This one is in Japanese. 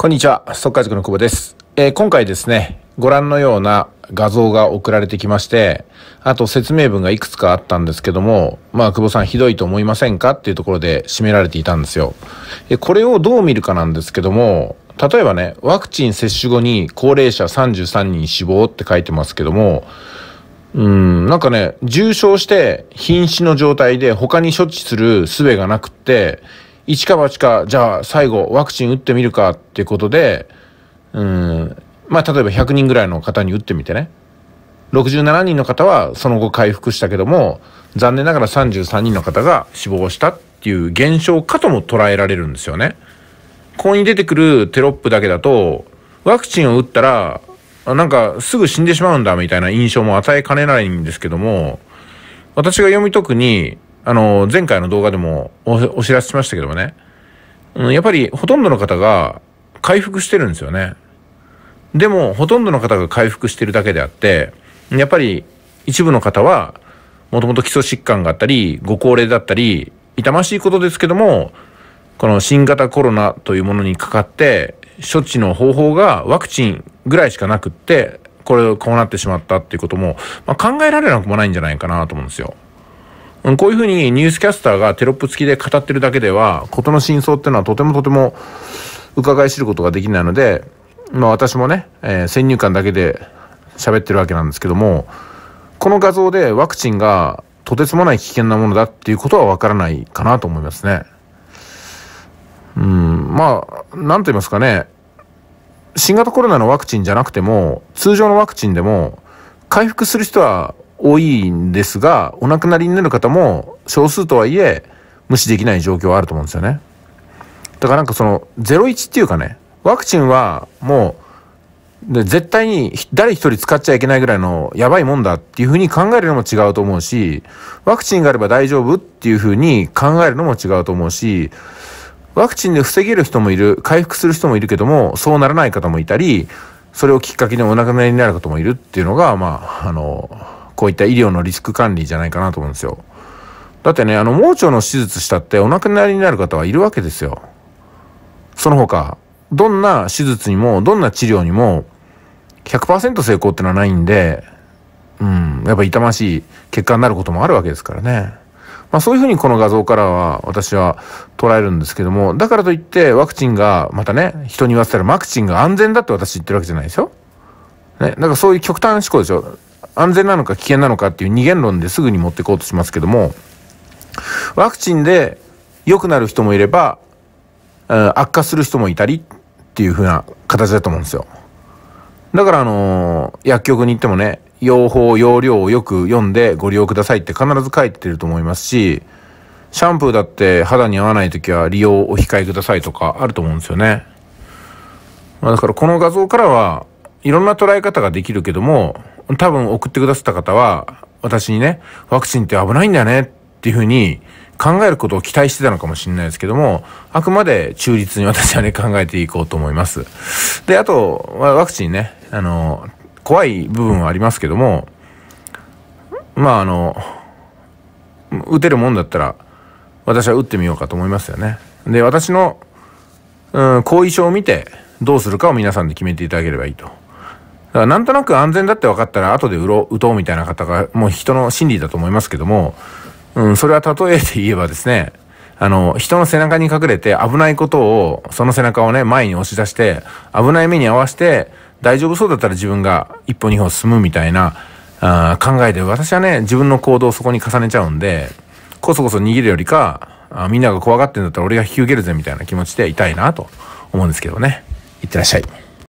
こんにちは、速解塾の久保です、えー、今回ですね、ご覧のような画像が送られてきまして、あと説明文がいくつかあったんですけども、まあ、久保さんひどいと思いませんかっていうところで締められていたんですよ。えこれをどう見るかなんですけども、例えばね、ワクチン接種後に高齢者33人死亡って書いてますけども、うん、なんかね、重症して瀕死の状態で他に処置する術がなくって、一か八か、じゃあ最後ワクチン打ってみるかっていうことで、うん、まあ例えば100人ぐらいの方に打ってみてね。67人の方はその後回復したけども、残念ながら33人の方が死亡したっていう現象かとも捉えられるんですよね。ここに出てくるテロップだけだと、ワクチンを打ったら、なんかすぐ死んでしまうんだみたいな印象も与えかねないんですけども、私が読み解くに、あの、前回の動画でもお知らせしましたけどもね、うん、やっぱりほとんどの方が回復してるんですよね。でも、ほとんどの方が回復してるだけであって、やっぱり一部の方は、もともと基礎疾患があったり、ご高齢だったり、痛ましいことですけども、この新型コロナというものにかかって、処置の方法がワクチンぐらいしかなくって、これ、こうなってしまったっていうことも、まあ、考えられなくもないんじゃないかなと思うんですよ。こういうふうにニュースキャスターがテロップ付きで語ってるだけでは、事の真相っていうのはとてもとても伺い知ることができないので、まあ私もね、えー、先入観だけで喋ってるわけなんですけども、この画像でワクチンがとてつもない危険なものだっていうことはわからないかなと思いますね。うん、まあ、なんと言いますかね、新型コロナのワクチンじゃなくても、通常のワクチンでも、回復する人は多いんですが、お亡くなりになる方も少数とはいえ、無視できない状況はあると思うんですよね。だからなんかその、01っていうかね、ワクチンはもう、絶対に誰一人使っちゃいけないぐらいのやばいもんだっていうふうに考えるのも違うと思うし、ワクチンがあれば大丈夫っていうふうに考えるのも違うと思うし、ワクチンで防げる人もいる、回復する人もいるけども、そうならない方もいたり、それをきっかけにお亡くなりになる方もいるっていうのが、まあ、あの、こういった医療のリスク管理じゃないかなと思うんですよ。だってね、あの、盲腸の手術したってお亡くなりになる方はいるわけですよ。その他、どんな手術にも、どんな治療にも、100%成功ってのはないんで、うん、やっぱ痛ましい結果になることもあるわけですからね。まあそういうふうにこの画像からは私は捉えるんですけども、だからといってワクチンが、またね、人に言わせたらワクチンが安全だって私言ってるわけじゃないですよ。ね、なんかそういう極端思考でしょ。安全なのか危険なのかっていう二元論ですぐに持ってこうとしますけども、ワクチンで良くなる人もいれば、悪化する人もいたりっていう風な形だと思うんですよ。だからあのー、薬局に行ってもね、用法、用量をよく読んでご利用くださいって必ず書いてると思いますし、シャンプーだって肌に合わない時は利用お控えくださいとかあると思うんですよね。まあ、だからこの画像からは、いろんな捉え方ができるけども、多分送ってくださった方は、私にね、ワクチンって危ないんだよねっていうふうに考えることを期待してたのかもしれないですけども、あくまで中立に私はね、考えていこうと思います。で、あと、ワクチンね、あの、怖い部分はありますけども、まああの、打てるもんだったら、私は打ってみようかと思いますよね。で、私の、うん、後遺症を見て、どうするかを皆さんで決めていただければいいとからなんとなく安全だって分かったら後で売ろう、打とうみたいな方が、もう人の心理だと思いますけども、うん、それは例えて言えばですね、あの、人の背中に隠れて危ないことを、その背中をね、前に押し出して、危ない目に合わせて、大丈夫そうだったら自分が一歩二歩進むみたいな、あ考えで、私はね、自分の行動をそこに重ねちゃうんで、こそこそ逃げるよりか、あみんなが怖がってんだったら俺が引き受けるぜみたいな気持ちでいたいなと思うんですけどね。いってらっしゃい。